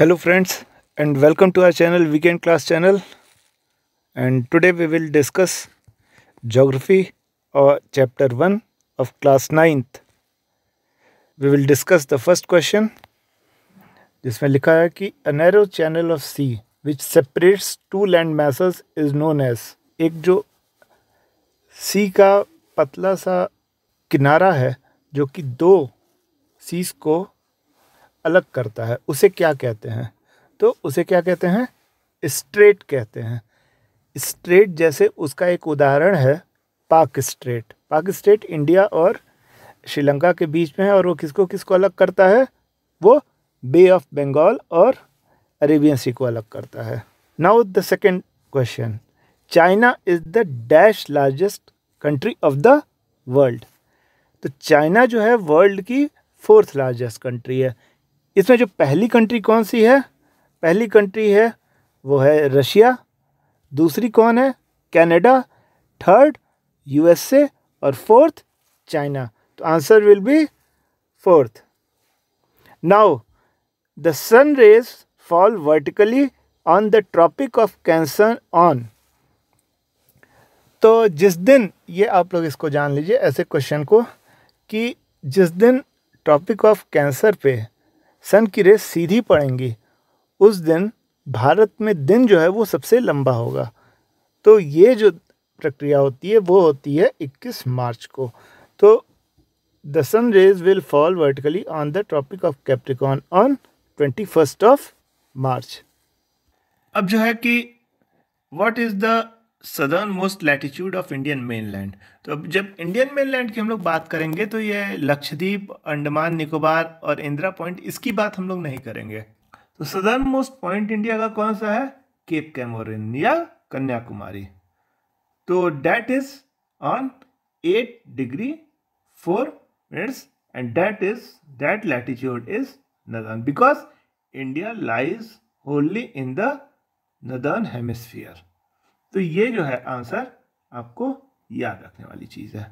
Hello friends and welcome to our channel weekend class channel and today we will discuss geography और chapter one of class ninth we will discuss the first question जिसमें लिखा है कि a narrow channel of sea which separates two land masses is known as एक जो सी का पतला सा किनारा है जो कि दो सीज को अलग करता है उसे क्या कहते हैं तो उसे क्या कहते हैं स्ट्रेट कहते हैं स्ट्रेट जैसे उसका एक उदाहरण है पाक स्ट्रेट पाक स्ट्रेट इंडिया और श्रीलंका के बीच में है और वो किसको किसको अलग करता है वो बे ऑफ बंगाल और अरेबियन सी को अलग करता है now the second question China is the dash largest country of the world तो चाइना जो है वर्ल्ड की फोर्थ लार्जेस्ट कंट्री है इसमें जो पहली कंट्री कौन सी है पहली कंट्री है वो है रशिया दूसरी कौन है कैनेडा थर्ड यूएसए और फोर्थ चाइना तो answer will be fourth now the sun rays fall vertically on the tropic of Cancer on तो जिस दिन ये आप लोग इसको जान लीजिए ऐसे क्वेश्चन को कि जिस दिन टॉपिक ऑफ कैंसर पे सन की रेस सीधी पड़ेंगी उस दिन भारत में दिन जो है वो सबसे लंबा होगा तो ये जो प्रक्रिया होती है वो होती है 21 मार्च को तो the sun rays will fall vertically on the tropic of Capricorn on twenty first of March अब जो है कि what is the southernmost latitude of Indian mainland तो अब जब इंडियन मेनलैंड की हम लोग बात करेंगे तो ये लक्षद्वीप अंडमान निकोबार और इंदिरा पॉइंट इसकी बात हम लोग नहीं करेंगे तो सदर्न मोस्ट पॉइंट इंडिया का कौन सा है केप कैमोरिन या कन्याकुमारी तो that is on eight degree four minutes and that is that latitude is northern because India lies only in the northern hemisphere तो ये जो है आंसर आपको याद रखने वाली चीज है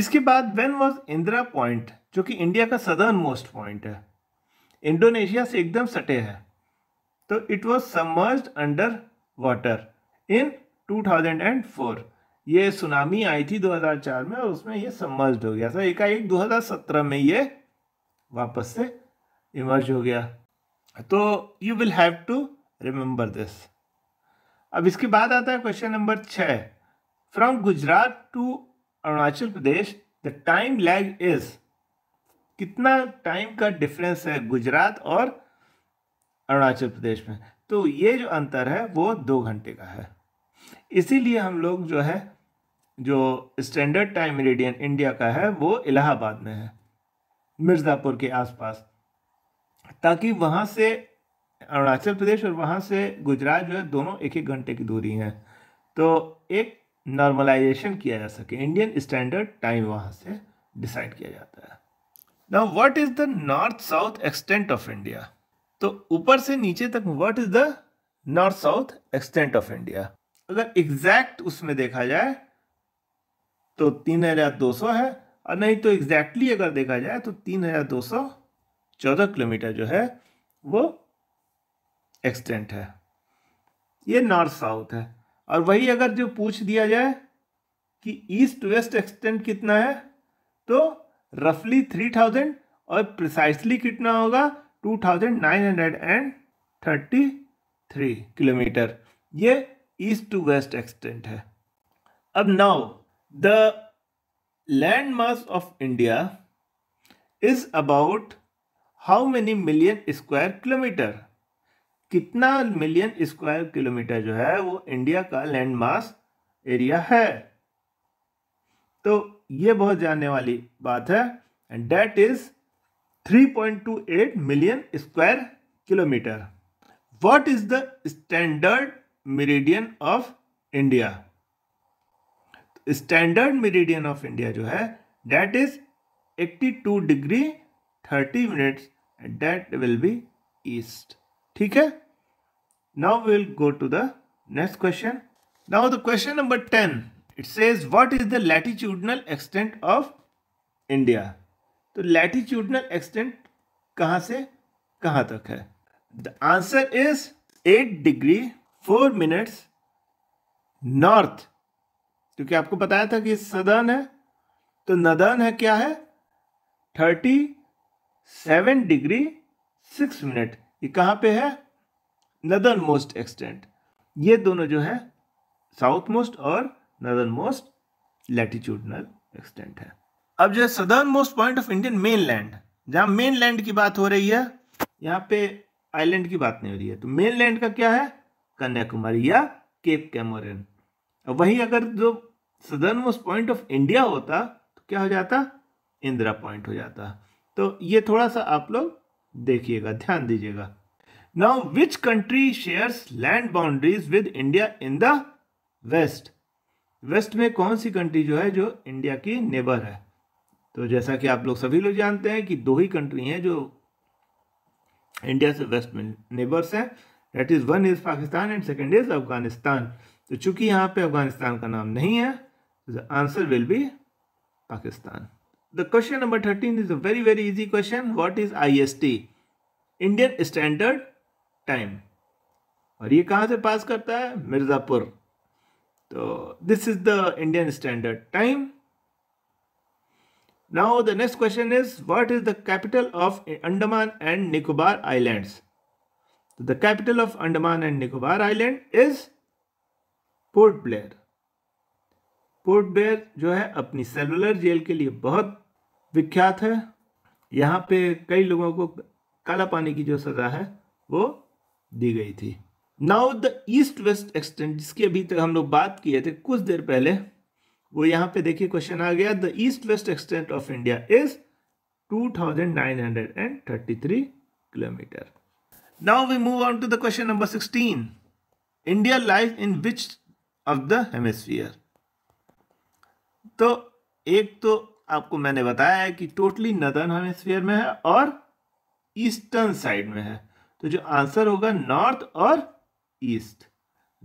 इसके बाद वेन वॉज इंदिरा पॉइंट जो कि इंडिया का सदर्न मोस्ट पॉइंट है इंडोनेशिया से एकदम सटे है तो it was submerge under water in 2004 ये सुनामी आई थी 2004 में और उसमें ये सबमर्ज हो गया था एकाएक 2017 में ये वापस से इमर्ज हो गया तो you will have to remember this अब इसके बाद आता है क्वेश्चन नंबर छः from Gujarat to Arunachal Pradesh the time lag is कितना टाइम का डिफरेंस है गुजरात और अरुणाचल प्रदेश में तो ये जो अंतर है वो दो घंटे का है इसीलिए हम लोग जो है जो स्टैंडर्ड टाइम मेरिडियन इंडिया का है वो इलाहाबाद में है मिर्ज़ापुर के आसपास ताकि वहाँ से अरुणाचल प्रदेश और वहाँ से गुजरात जो है दोनों एक एक घंटे की दूरी हैं तो एक नॉर्मलाइजेशन किया जा सके इंडियन स्टैंडर्ड टाइम वहाँ से डिसाइड किया जाता है ना what is the north south extent of India तो ऊपर से नीचे तक what is the north south extent of India अगर एग्जैक्ट उसमें देखा जाए तो तीन हज़ार दो सौ है और नहीं तो एग्जैक्टली अगर देखा जाए तो तीन हज़ार दो सौ चौदह किलोमीटर जो है वो एक्सटेंट है ये नॉर्थ साउथ है और वही अगर जो पूछ दिया जाए कि ईस्ट वेस्ट एक्सटेंट कितना है तो रफली थ्री थाउजेंड और प्रिसाइसली कितना होगा two thousand nine hundred and thirty three kilometre ये ईस्ट टू वेस्ट एक्सटेंट है अब now the land mass of India is about how many million square kilometre कितना मिलियन स्क्वायर किलोमीटर जो है वो इंडिया का लैंड मास एरिया है तो ये बहुत जानने वाली बात है and that is 3.28 million square kilometre what is the standard meridian of India standard meridian of India जो है that is 82 degree 30 minutes and that will be east ठीक है now will go to the next question now the question number ten it say what is the latitudinal extent of India तो latitudinal extent कहां से कहां तक है the answer is eight degree four minute north क्योंकि आपको बताया था कि सदर्न है तो नदन है क्या है thirty seven degree six minute ये कहाँ पे है नदर्न मोस्ट एक्सटेंट ये दोनों जो है साउथ मोस्ट और नदर मोस्ट लैटिट्यूडनल एक्सटेंट है अब जो है southernmost point of Indian mainland जहाँ मेन लैंड की बात हो रही है यहाँ पे आइलैंड की बात नहीं हो रही है तो मेन लैंड का क्या है कन्याकुमारी या केप कैमोरन अब अगर जो southernmost point of India होता तो क्या हो जाता इंदिरा पॉइंट हो जाता तो ये थोड़ा सा आप लोग देखिएगा ध्यान दीजिएगा now which country shares land boundaries with India in the west west में कौन सी कंट्री जो है जो इंडिया की नेबर है तो जैसा कि आप लोग सभी लोग जानते हैं कि दो ही कंट्री हैं जो इंडिया से वेस्ट में नेबर्स हैं that is one is Pakistan and second is Afghanistan तो चूंकि यहाँ पे अफगानिस्तान का नाम नहीं है the answer will be Pakistan The question number 13 is a very very easy question. What is IST? Indian standard time और ये कहाँ से पास करता है मिर्ज़ापुर तो this is the Indian standard time now the next question is what is the capital of Andaman and Nicobar islands the capital of Andaman and Nicobar island is Port Blair Port Blair जो है अपनी सेलुलर जेल के लिए बहुत विख्यात है यहाँ पे कई लोगों को काला पानी की जो सज़ा है वो दी गई थी now the east west extent जिसकी अभी तक हम लोग बात किए थे कुछ देर पहले वो यहाँ पे देखिए क्वेश्चन आ गया the east west extent of India is 2933 kilometre now we move on to the question number 16 India lies in which of the hemisphere तो एक तो आपको मैंने बताया है कि टोटली नदर्न हेमिस्फीयर में है और ईस्टर्न साइड में है तो जो आंसर होगा नॉर्थ और east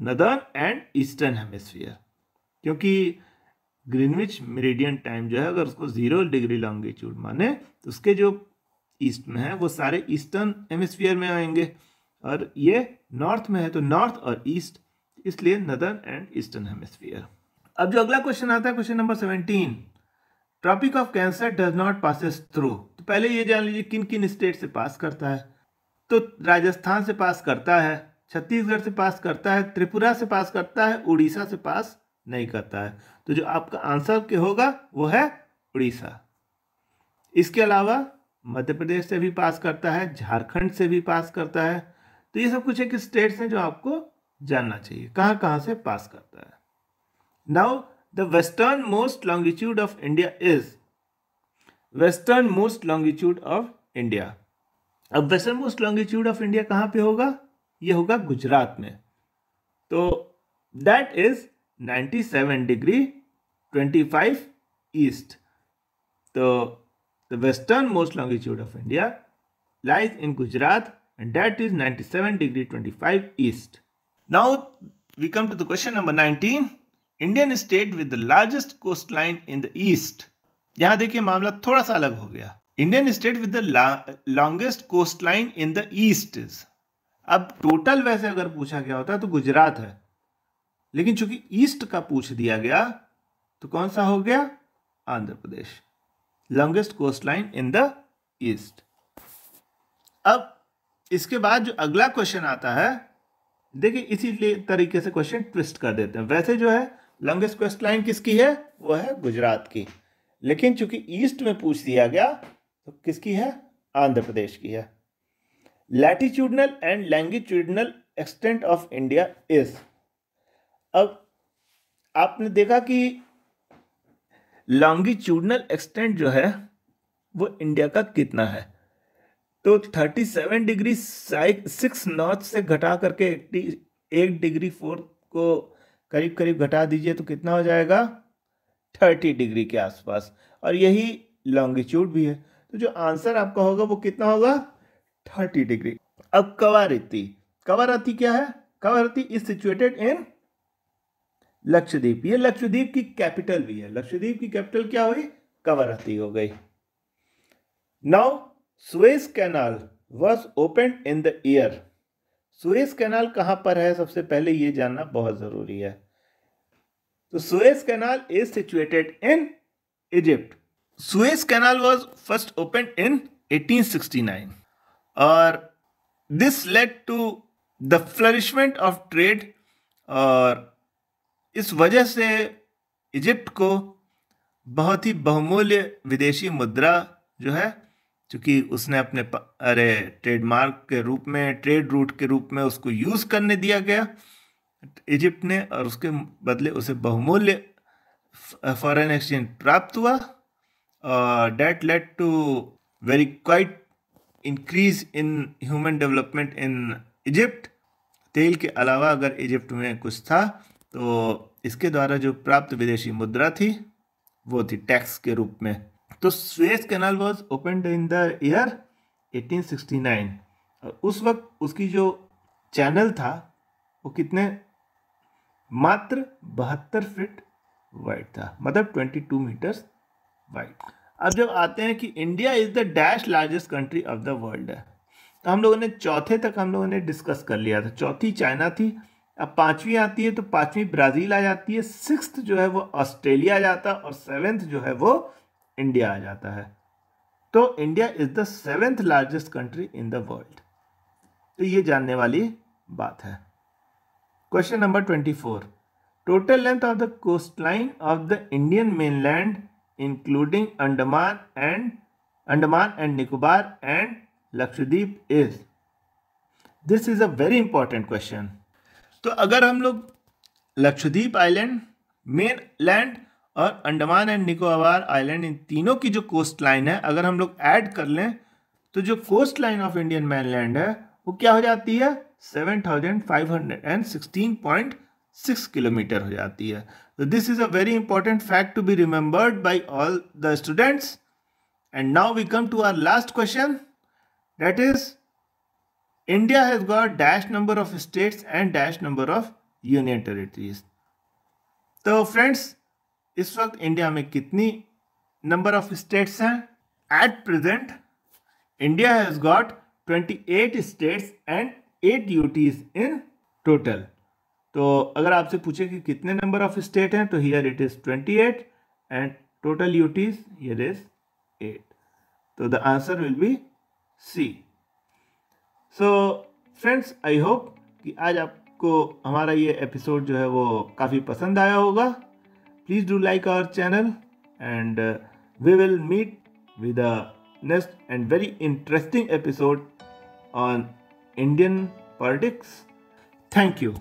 northern and eastern hemisphere क्योंकि ग्रीनविच मेरिडियन टाइम जो है अगर उसको ज़ीरो डिग्री लॉन्गिट्यूड माने तो उसके जो ईस्ट में है वो सारे ईस्टर्न हेमिस्फीयर में आएंगे और ये नॉर्थ में है तो नॉर्थ और ईस्ट इसलिए नदर्न एंड ईस्टर्न हेमिसफियर अब जो अगला क्वेश्चन आता है question number seventeen tropic of Cancer does not passes through तो पहले ये जान लीजिए किन किन स्टेट से पास करता है तो राजस्थान से पास करता है छत्तीसगढ़ से पास करता है त्रिपुरा से पास करता है उड़ीसा से पास नहीं करता है तो जो आपका आंसर के होगा वो है उड़ीसा इसके अलावा मध्य प्रदेश से भी पास करता है झारखंड से भी पास करता है तो ये सब कुछ एक स्टेट्स हैं जो आपको जानना चाहिए कहाँ कहाँ से पास करता है Now the western most longitude of India is western most longitude of India. अब most longitude of india कहाँ पे होगा ये होगा गुजरात में तो that is 97 degree 25 east तो the western most longitude of india lies in Gujarat and that is 97 degree 25 east. Now we come to the question number 19. Indian state with the largest coastline in the east यहां देखिए मामला थोड़ा सा अलग हो गया Indian state with the longest coastline in the east अब total वैसे अगर पूछा गया होता तो गुजरात है लेकिन चूंकि ईस्ट का पूछ दिया गया तो कौन सा हो गया Andhra Pradesh longest coastline in the east अब इसके बाद जो अगला क्वेश्चन आता है देखिए इसी तरीके से क्वेश्चन ट्विस्ट कर देते हैं वैसे जो है लॉन्गेस्ट क्वेस्ट लाइन किसकी है वह है गुजरात की लेकिन चूंकि ईस्ट में पूछ दिया गया तो किसकी है आंध्र प्रदेश की है latitudinal and longitudinal extent of India is अब आपने देखा कि लॉन्गिट्यूडनल एक्सटेंट जो है वो इंडिया का कितना है तो 37 डिग्री सिक्स नॉर्थ से घटा करके एक एट डिग्री फोर्थ को करीब करीब घटा दीजिए तो कितना हो जाएगा थर्टी डिग्री के आसपास और यही लॉन्गिट्यूड भी है तो जो आंसर आपका होगा वो कितना होगा थर्टी डिग्री अब कवारती कवारती क्या है Kavaratti is situated in Lakshadweep ये लक्षद्वीप की कैपिटल भी है लक्षद्वीप की कैपिटल क्या हुई कवारती हो गई now Suez canal was open in the year सुरेश कैनाल कहां पर है सबसे पहले यह जानना बहुत ज़रूरी है तो Suez canal is situated in Egypt Suez canal was first open in 1869 और this led to the flourishment of trade और इस वजह से इजिप्ट को बहुत ही बहुमूल्य विदेशी मुद्रा जो है चूँकि उसने अपने अरे ट्रेडमार्क के रूप में ट्रेड रूट के रूप में उसको यूज़ करने दिया गया इजिप्ट ने और उसके बदले उसे बहुमूल्य फॉरेन एक्सचेंज प्राप्त हुआ और that led to very quite increase in human development in Egypt तेल के अलावा अगर इजिप्ट में कुछ था तो इसके द्वारा जो प्राप्त विदेशी मुद्रा थी वो थी टैक्स के रूप में तो Suez canal was open in the year 1869 और उस वक्त उसकी जो चैनल था वो कितने मात्र बहत्तर फीट वाइड था मतलब ट्वेंटी टू मीटर्स वाइड अब जब आते हैं कि India is the dash largest country of the world है तो हम लोगों ने चौथे तक हम लोगों ने डिस्कस कर लिया था चौथी चाइना थी अब पांचवी आती है तो पांचवी ब्राज़ील आ जाती है सिक्स जो है वो ऑस्ट्रेलिया आ जाता है और सेवेंथ जो है वो इंडिया आ जाता है तो India is the seventh largest country in the world तो ये जानने वाली बात है Question number 24. Total length of the coastline of the Indian mainland including Andaman and Andaman and Nicobar and Lakshadweep is this is a very important question तो अगर हम लोग लक्षद्वीप आइलैंड मेन लैंड और अंडमान एंड निकोबार आइलैंड इन तीनों की जो coast line है अगर हम लोग ऐड कर लें तो जो coastline of Indian mainland है वो क्या हो जाती है seven thousand five hundred and sixteen point six kilometre हो जाती है तो this is a very important fact to be remembered by all the students and now we come to our last question that is India has got dash number of states and dash number of union territories तो friends इस वक्त India में कितनी number of states हैं at present India has got 28 states and eight UTs in total तो अगर आपसे पूछे कि कितने नंबर ऑफ स्टेट हैं तो here it is twenty eight and total UTs here is eight तो the answer will be C so friends I hope कि आज आपको हमारा ये एपिसोड जो है वो काफ़ी पसंद आया होगा please do like our channel and we will meet with next and very interesting episode on Indian politics. Thank you.